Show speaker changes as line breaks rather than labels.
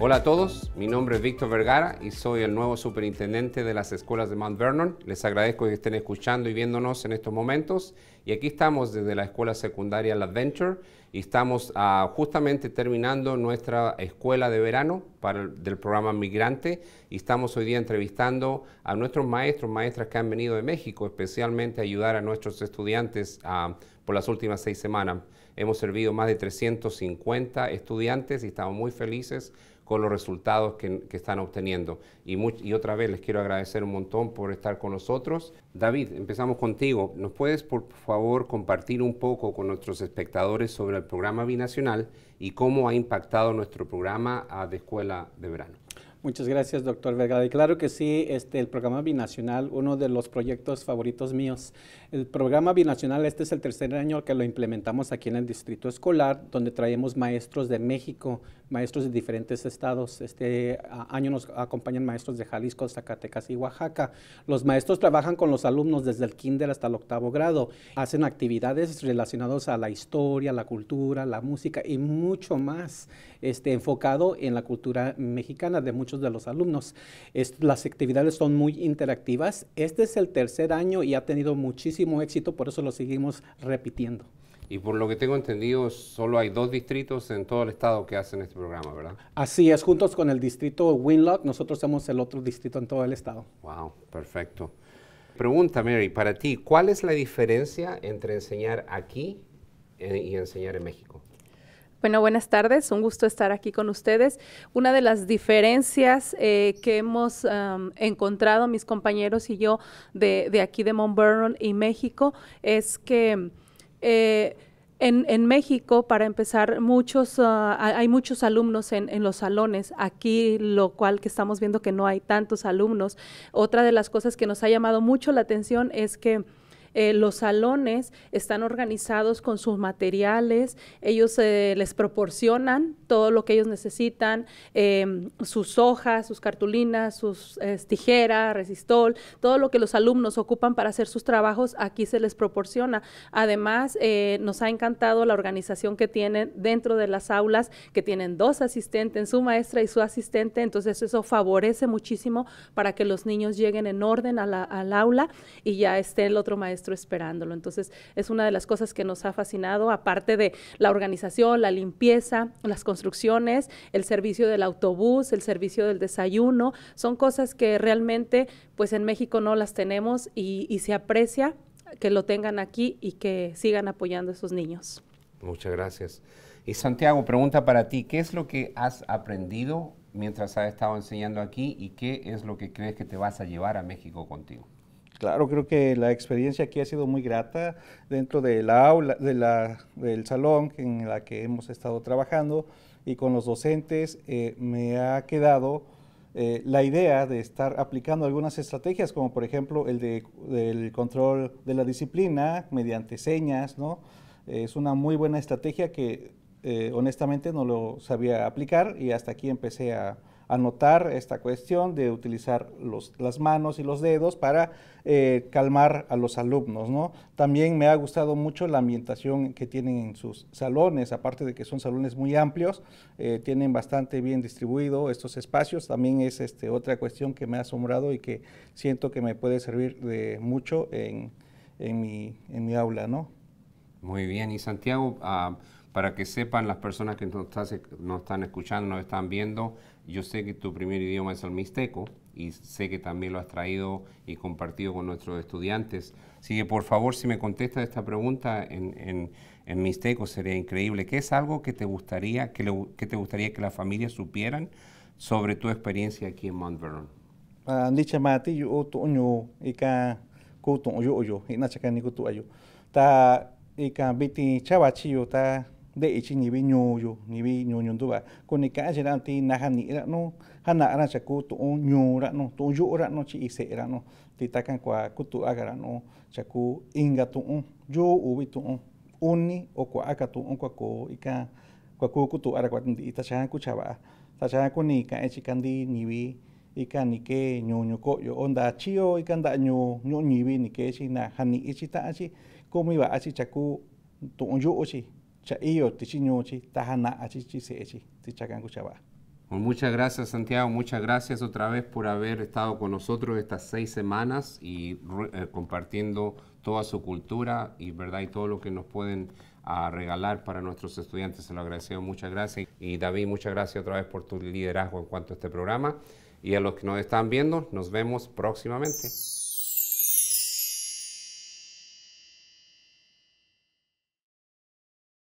Hola a todos, mi nombre es Víctor Vergara y soy el nuevo superintendente de las escuelas de Mount Vernon. Les agradezco que estén escuchando y viéndonos en estos momentos. Y aquí estamos desde la escuela secundaria La Venture y estamos ah, justamente terminando nuestra escuela de verano del programa Migrante y estamos hoy día entrevistando a nuestros maestros, maestras que han venido de México especialmente a ayudar a nuestros estudiantes a por las últimas seis semanas. Hemos servido más de 350 estudiantes y estamos muy felices con los resultados que, están obteniendo. Y, y, otra vez les quiero agradecer un montón por estar con nosotros. David, empezamos contigo. ¿Nos puedes, por favor, compartir un poco con nuestros espectadores sobre el programa binacional y cómo ha impactado nuestro programa de escuela de verano?
Muchas gracias, doctor Vergara. Y claro que sí, este, el programa binacional, uno de los proyectos favoritos míos. El programa binacional, este es el tercer año que lo implementamos aquí en el Distrito Escolar, donde traemos maestros de México, maestros de diferentes estados. Este año nos acompañan maestros de Jalisco, Zacatecas y Oaxaca. Los maestros trabajan con los alumnos desde el kinder hasta el octavo grado. Hacen actividades relacionadas a la historia, la cultura, la música y mucho más, este, enfocado en la cultura mexicana de de los alumnos. las actividades son muy interactivas. Este es el tercer año y ha tenido muchísimo éxito, por eso lo seguimos repitiendo.
Y por lo que tengo entendido, solo hay dos distritos en todo el estado que hacen este programa, ¿verdad?
Así es, juntos con el distrito Winlock, nosotros somos el otro distrito en todo el estado.
Wow, perfecto. Pregunta, Mary, para ti, ¿cuál es la diferencia entre enseñar aquí eh, y enseñar en México?
Bueno, buenas tardes, un gusto estar aquí con ustedes. Una de las diferencias eh, que hemos encontrado mis compañeros y yo de, aquí de Mount y México es que eh, en, México, para empezar, muchos, ah, hay muchos alumnos en, los salones, aquí lo cual que estamos viendo que no hay tantos alumnos. Otra de las cosas que nos ha llamado mucho la atención es que eh, los salones están organizados con sus materiales, ellos eh, les proporcionan todo lo que ellos necesitan, em, sus hojas, sus cartulinas, sus tijeras, resistol, todo lo que los alumnos ocupan para hacer sus trabajos, aquí se les proporciona. Además, eh, nos ha encantado la organización que tienen dentro de las aulas, que tienen dos asistentes, su maestra y su asistente, entonces eso favorece muchísimo para que los niños lleguen en orden a la, al aula y ya esté el otro maestro esperándolo. Entonces es una de las cosas que nos ha fascinado, aparte de la organización, la limpieza, las construcciones, el servicio del autobús, el servicio del desayuno, son cosas que realmente pues en México no las tenemos y, y se aprecia que lo tengan aquí y que sigan apoyando a esos niños.
Muchas gracias. Y Santiago, pregunta para ti, ¿qué es lo que has aprendido mientras has estado enseñando aquí y qué es lo que crees que te vas a llevar a México contigo?
Claro, creo que la experiencia aquí ha sido muy grata dentro del aula, de la, del salón en la que hemos estado trabajando y con los docentes eh, me ha quedado eh, la idea de estar aplicando algunas estrategias, como por ejemplo el de, del control de la disciplina mediante señas, ¿no? Es una muy buena estrategia que eh, honestamente no lo sabía aplicar y hasta aquí empecé a, anotar esta cuestión de utilizar los, las manos y los dedos para eh, calmar a los alumnos. ¿no? También me ha gustado mucho la ambientación que tienen en sus salones, aparte de que son salones muy amplios, eh, tienen bastante bien distribuido estos espacios, también es este, otra cuestión que me ha asombrado y que siento que me puede servir de mucho en, mi, en mi aula. ¿no?
Muy bien, y Santiago, ah, para que sepan las personas que e-, nos, están escuchando, nos están viendo, yo sé que tu primer idioma es el mixteco y sé que también lo has traído y compartido con nuestros estudiantes. Así que por favor, si me contestas esta pregunta en, mixteco, sería increíble. ¿Qué es algo que te, gustaría, que, te gustaría que las familias supieran sobre tu experiencia aquí en Mount Vernon?
Ah, ta de ichi ni bi ñoyo ni bi ñoño nduva kuni ka chi ran ti na ni ra no jana ra cha ku tu on ño ra no tu yo ra no chi ise ra no ti ta kan kwa ku tu aga ra no cha ku inga tu on yo u bi tu on uni o kwa aka tu on kwa ko ika kwa ku ku tu ara kwa ti ta cha ku cha ba ta cha kuni ka chi kan di ni bi ika ni ke ñoño ko yo onda chi ika nda ño ño ni bi ni ke chi na ni ichi ta chi mi ba chi cha ku tu yo
Pues muchas gracias Santiago, muchas gracias otra vez por haber estado con nosotros estas seis semanas y eh, compartiendo toda su cultura y verdad y todo lo que nos pueden ah, regalar para nuestros estudiantes. Se lo agradecemos, muchas gracias. Y David, muchas gracias otra vez por tu liderazgo en cuanto a este programa. Y a los que nos están viendo, nos vemos próximamente.